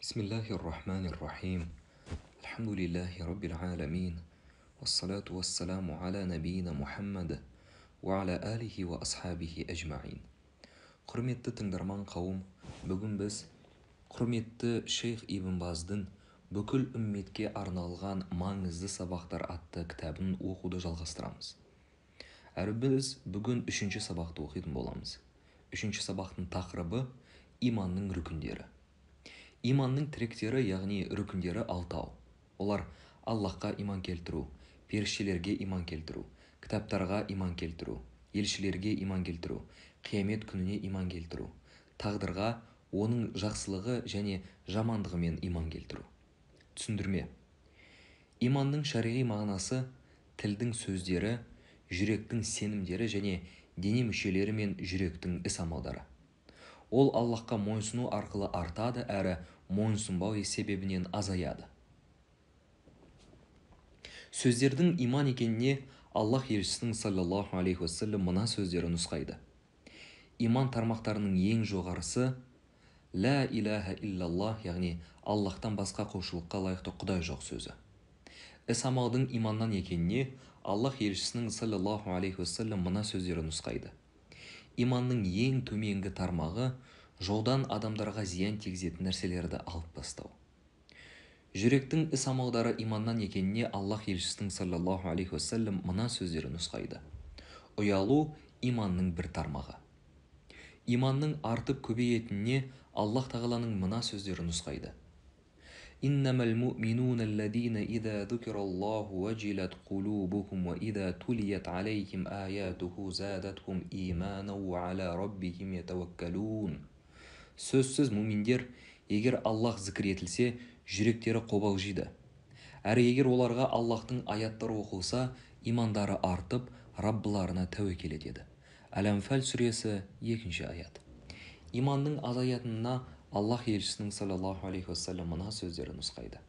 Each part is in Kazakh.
بسم الله الرحمن الرحيم الحمد لله رب العالمين والصلاة والسلام على نبينا محمد وعلى آله وأصحابه أجمعين құрметті тыңдарман қауым бүгін біз құрметті шейх ибн баздың бүкіл үмметке арналған маңызды сабақтар атты кітабын оқуды жалғастырамыз әрі біз бүгін үшінші сабақты оқитын боламыз үшінші сабақтың тақырыбы иманның рүкіндері иманның тіректері яғни рүкіндері алтау олар аллаһқа иман келтіру періштелерге иман келтіру кітаптарға иман келтіру елшілерге иман келтіру қиямет күніне иман келтіру тағдырға оның жақсылығы және жамандығымен иман келтіру түсіндірме иманның шариғи мағынасы тілдің сөздері жүректің сенімдері және дене мүшелері мен жүректің іс амалдары ол аллаһқа мойынсыну арқылы артады әрі мойынсұнбау себебінен азаяды сөздердің иман екеніне аллах елшісінің саллаллаху алейхи уассалам мына сөздері нұсқайды иман тармақтарының ең жоғарысы лә иләһә иллаллах яғни аллахтан басқа құлшылыққа лайықты құдай жоқ сөзі іс амалдың иманнан екеніне аллах елшісінің саллаллаху алейхи уассалам мына сөздері нұсқайды иманның ең төменгі тармағы жолдан адамдарға зиян тигізетін нәрселерді алып тастау жүректің іс амалдары иманнан екеніне аллах елшісінің саллаллаху алейхи уассалам мына сөздерін нұсқайды ұялу иманның бір тармағы иманның артып көбейетініне аллах тағаланың мына сөздері нұсқайды сөзсіз мүминдер егер аллах зікір етілсе жүректері қобалжиды әрі егер оларға аллахтың аяттары оқылса имандары артып раббыларына тәуекел етеді әл сүресі екінші аят иманның азаятынына аллаһ елшісінің саллаллаху алейхи уассалам мына сөздерін нұсқайды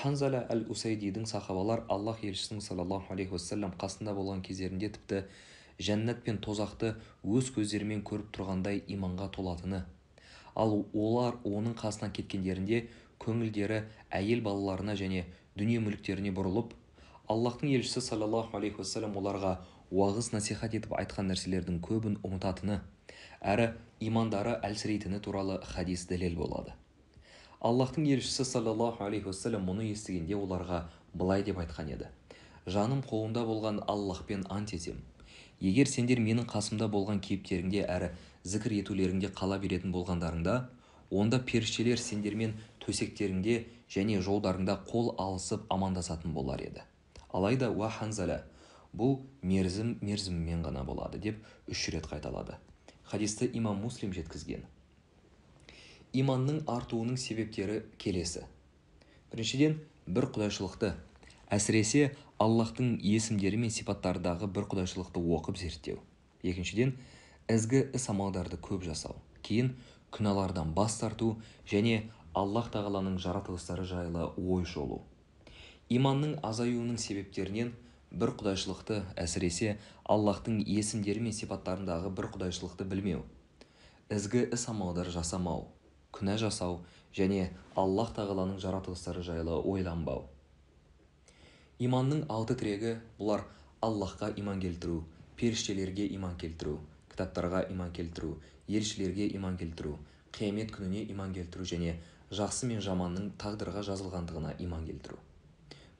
ханзала әл усайдидің сахабалар Аллах елшісінің саллаллаху алейхи уассалам қасында болған кездерінде тіпті жәннат пен тозақты өз көздерімен көріп тұрғандай иманға толатыны ал олар оның қасынан кеткендерінде көңілдері әйел балаларына және дүние мүліктеріне бұрылып аллаһтың елшісі саллаллаху алейхи уассалам оларға уағыз насихат етіп айтқан нәрселердің көбін ұмытатыны әрі имандары әлсірейтіні туралы хадис дәлел болады Аллахтың елшісі саллаллаху алейхи уассалам мұны естігенде оларға былай деп айтқан еді жаным қолында болған аллахпен ант етем. егер сендер менің қасымда болған кейіптеріңде әрі зікір етулеріңде қала беретін болғандарыңда онда періштелер сендермен төсектеріңде және жолдарыңда қол алысып амандасатын болар еді алайда уа ханзала бұл мерзім мерзіммен ғана болады деп үш рет қайталады хадисті имам муслим жеткізген иманның артуының себептері келесі біріншіден бір құдайшылықты әсіресе аллаһтың есімдері мен сипаттардағы бір құдайшылықты оқып зерттеу екіншіден ізгі іс амалдарды көп жасау кейін күнәлардан бас тарту және аллаһ тағаланың жаратылыстары жайлы ой шолу иманның азаюының себептерінен бір құдайшылықты әсіресе аллаһтың есімдері мен сипаттарындағы бір құдайшылықты білмеу ізгі іс-амалдар жасамау күнә жасау және аллаһ тағаланың жаратылыстары жайлы ойланбау иманның алты тірегі бұлар аллаһқа иман келтіру періштелерге иман келтіру кітаптарға иман келтіру елшілерге иман келтіру қиямет күніне иман келтіру және жақсы мен жаманның тағдырға жазылғандығына иман келтіру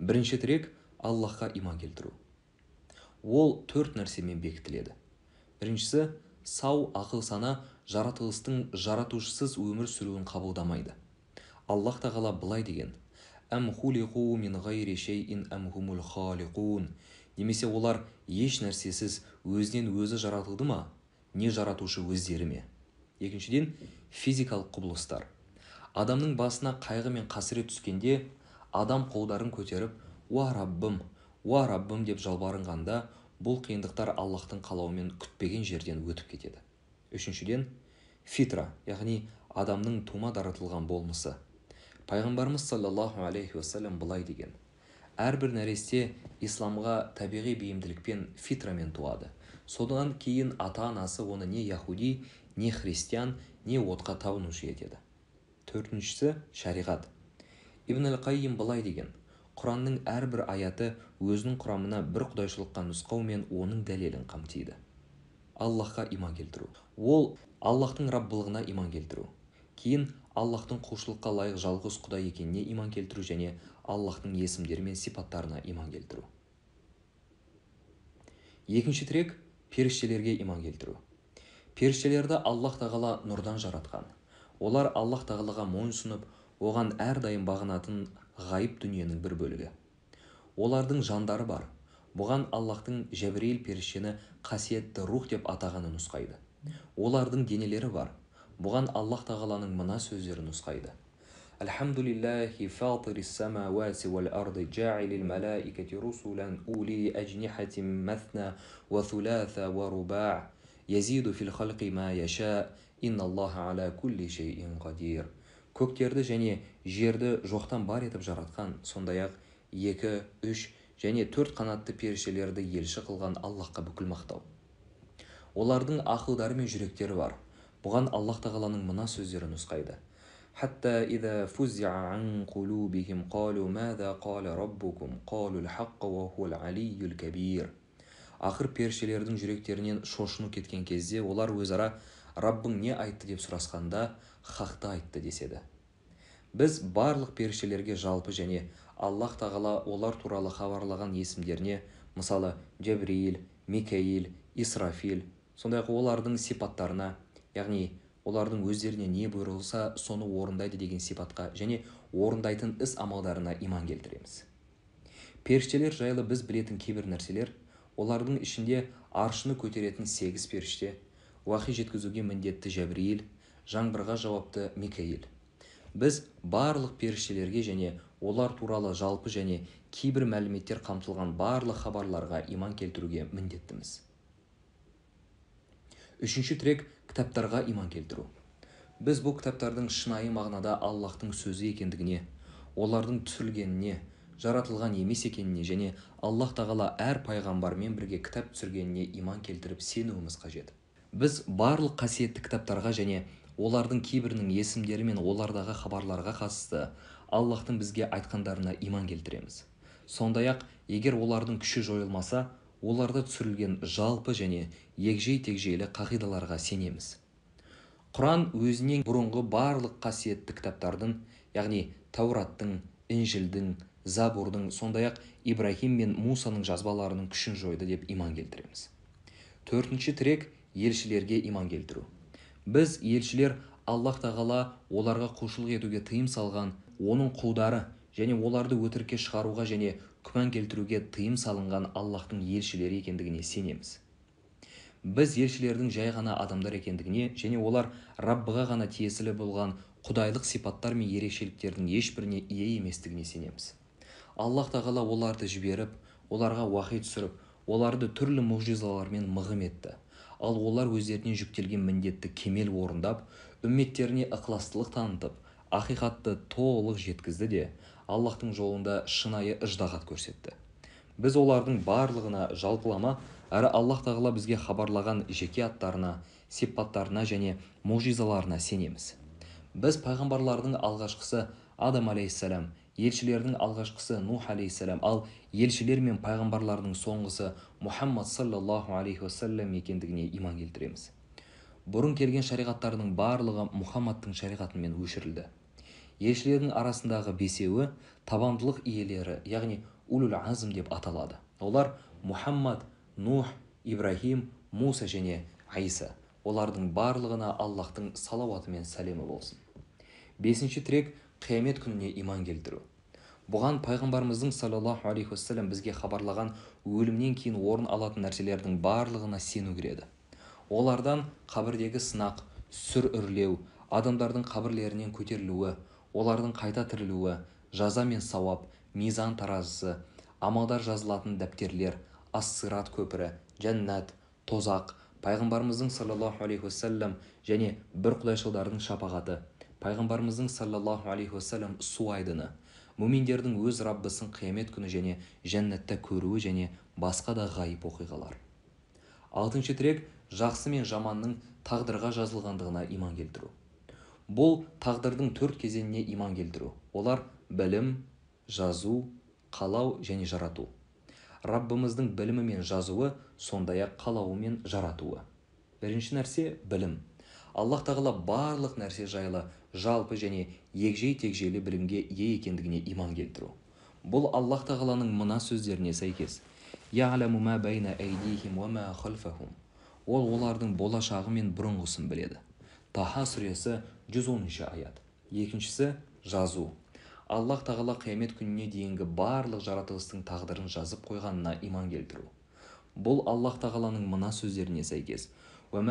бірінші тірек Аллахқа иман келтіру ол төрт нәрсемен бекітіледі біріншісі сау ақыл сана жаратылыстың жаратушысыз өмір сүруін қабылдамайды аллах тағала былай деген әм хулиқу мин ғайри шейин әм хумул халиқун немесе олар еш нәрсесіз өзінен өзі жаратылды ма не жаратушы өздері ме екіншіден физикалық құбылыстар адамның басына қайғы мен қасірет түскенде адам қолдарын көтеріп уа раббым уа раббым деп жалбарынғанда бұл қиындықтар аллаһтың қалауымен күтпеген жерден өтіп кетеді үшіншіден фитра яғни адамның тума даратылған болмысы пайғамбарымыз саллаллаху алейхи уассалам былай деген әрбір нәресте исламға табиғи бейімділікпен фитрамен туады содан кейін ата анасы оны не яхуди не христиан не отқа табынушы етеді төртіншісі шариғат ибн әл қайым былай деген құранның әрбір аяты өзінің құрамына бір құдайшылыққа нұсқау мен оның дәлелін қамтиды аллаһқа иман келтіру ол аллахтың раббылығына иман келтіру кейін аллаһтың құлшылыққа лайық жалғыз құдай екеніне иман келтіру және аллаһтың есімдері мен сипаттарына иман келтіру екінші тірек періштелерге иман келтіру періштелерді аллах тағала нұрдан жаратқан олар аллаһ тағалаға мойынсұнып оған әрдайым бағынатын ғайып дүниенің бір бөлігі олардың жандары бар бұған аллаһтың жәбірейіл періштені қасиетті рух деп атағанын нұсқайды олардың денелері бар бұған аллаһ тағаланың мына сөздері нұсқайды الحمد لله فاطر السماوات малаикати русулан ули رسلا أولي ва مثنى ва ورباع يزيد фил الخلق ма инна аллаха кулли қадир көктерді және жерді жоқтан бар етіп жаратқан сондай-ақ екі үш және төрт қанатты періштелерді елші қылған аллаһқа бүкіл мақтау олардың ақылдары мен жүректері бар бұған аллах тағаланың мына сөздері нұсқайды ақыр періштелердің жүректерінен шошыну кеткен кезде олар өзара раббың не айтты деп сұрасқанда хақты айтты деседі біз барлық періштелерге жалпы және аллах тағала олар туралы хабарлаған есімдеріне мысалы жебриил микаил исрафил сондай ақ олардың сипаттарына яғни олардың өздеріне не бұйырылса соны орындайды деген сипатқа және орындайтын іс амалдарына иман келтіреміз періштелер жайлы біз білетін кейбір нәрселер олардың ішінде аршыны көтеретін сегіз періште уахи жеткізуге міндетті жәбірейіл жаңбырға жауапты микаил біз барлық періштелерге және олар туралы жалпы және кейбір мәліметтер қамтылған барлық хабарларға иман келтіруге міндеттіміз үшінші тірек кітаптарға иман келтіру біз бұл кітаптардың шынайы мағынада аллаһтың сөзі екендігіне олардың түсірілгеніне жаратылған емес екеніне және аллаһ тағала әр пайғамбармен бірге кітап түсіргеніне иман келтіріп сенуіміз қажет біз барлық қасиетті кітаптарға және олардың кейбірінің есімдері мен олардағы хабарларға қатысты аллаһтың бізге айтқандарына иман келтіреміз сондай-ақ егер олардың күші жойылмаса оларда түсірілген жалпы және егжей тегжейлі қағидаларға сенеміз құран өзінен бұрынғы барлық қасиетті кітаптардың яғни тәураттың інжілдің забурдың сондай-ақ ибраһим мен мусаның жазбаларының күшін жойды деп иман келтіреміз төртінші тірек елшілерге иман келтіру біз елшілер аллах тағала оларға құлшылық етуге тыйым салған оның құлдары және оларды өтірікке шығаруға және күмән келтіруге тыйым салынған Аллахтың елшілері екендігіне сенеміз біз елшілердің жай ғана адамдар екендігіне және олар раббыға ғана тиесілі болған құдайлық сипаттар мен ерекшеліктердің ешбіріне ие еместігіне сенеміз аллах тағала оларды жіберіп оларға уахи түсіріп оларды түрлі мұғжизалармен мығым етті ал олар өздеріне жүктелген міндетті кемел орындап үмметтеріне ықыластылық танытып ақиқатты толық жеткізді де аллаһтың жолында шынайы ыждағат көрсетті біз олардың барлығына жалпылама әрі аллаһ тағала бізге хабарлаған жеке аттарына сипаттарына және мұжизаларына сенеміз біз пайғамбарлардың алғашқысы адам алейхисалам елшілердің алғашқысы нух алейхисалам ал елшілер мен пайғамбарлардың соңғысы мұхаммад саллаллаху алейхи уассалам екендігіне иман келтіреміз бұрын келген шариғаттардың барлығы мұхаммадтың шариғатымен өшірілді елшілердің арасындағы бесеуі табандылық иелері яғни улул азм деп аталады олар мұхаммад нух ибраһим муса және айса олардың барлығына аллаһтың салауаты мен сәлемі болсын бесінші тірек қиямет күніне иман келтіру бұған пайғамбарымыздың саллаллаху алейхи уассалам бізге хабарлаған өлімнен кейін орын алатын нәрселердің барлығына сену кіреді олардан қабірдегі сынақ сүр үрлеу адамдардың қабірлерінен көтерілуі олардың қайта тірілуі жаза мен сауап мизан таразысы амалдар жазылатын дәптерлер ассират көпірі жәннат тозақ пайғамбарымыздың саллаллаху алейхи уассалам және бір құдайшылдардың шапағаты пайғамбарымыздың саллаллаху алейхи уассалам су айдыны муминдердің өз раббысын қиямет күні және жәннатта көруі және басқа да ғайып оқиғалар алтыншы тірек жақсы мен жаманның тағдырға жазылғандығына иман келтіру бұл тағдырдың төрт кезеңіне иман келтіру олар білім жазу қалау және жарату раббымыздың білімі мен жазуы сондай ақ қалауы мен жаратуы бірінші нәрсе білім аллах тағала барлық нәрсе жайлы жалпы және егжей тегжейлі білімге ие екендігіне иман келтіру бұл аллах тағаланың мына сөздеріне сәйкес ол олардың болашағы мен бұрынғысын біледі таха сүресі 110 аят екіншісі жазу аллах тағала қиямет күніне дейінгі барлық жаратылыстың тағдырын жазып қойғанына иман келтіру бұл аллах тағаланың мына сөздеріне сәйкес жер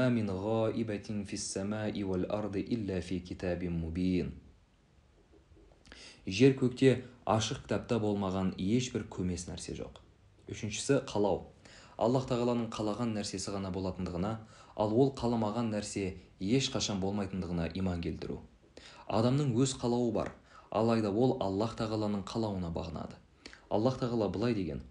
көкте ашық кітапта болмаған ешбір көмес нәрсе жоқ үшіншісі қалау аллах тағаланың қалаған нәрсесі ғана болатындығына ал ол қаламаған нәрсе ешқашан болмайтындығына иман келтіру адамның өз қалауы бар алайда ол аллах тағаланың қалауына бағынады аллах тағала былай деген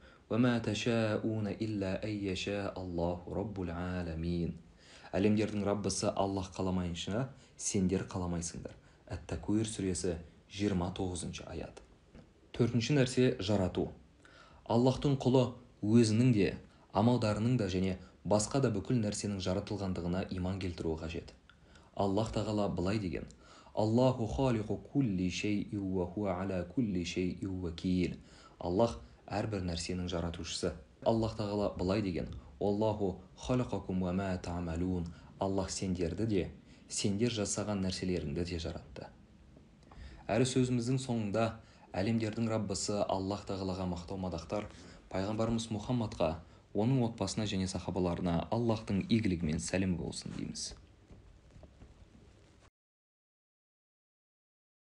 әлемдердің раббысы аллах қаламайынша сендер қаламайсыңдар әт сүресі 29 тоғызыншы аят төртінші нәрсе жарату аллахтың құлы өзінің де амалдарының да және басқа да бүкіл нәрсенің жаратылғандығына иман келтіруі қажет аллах тағала былай деген аллаху халиқу кулли ала кулли шей аллах әрбір нәрсенің жаратушысы аллах тағала былай деген аллаху халақакум уәмә тамалун аллах сендерді де сендер жасаған нәрселеріңді де жаратты әрі сөзіміздің соңында әлемдердің раббысы аллах тағалаға мақтау мадақтар пайғамбарымыз мұхаммадқа оның отбасына және сахабаларына аллахтың игілігімен сәлемі болсын дейміз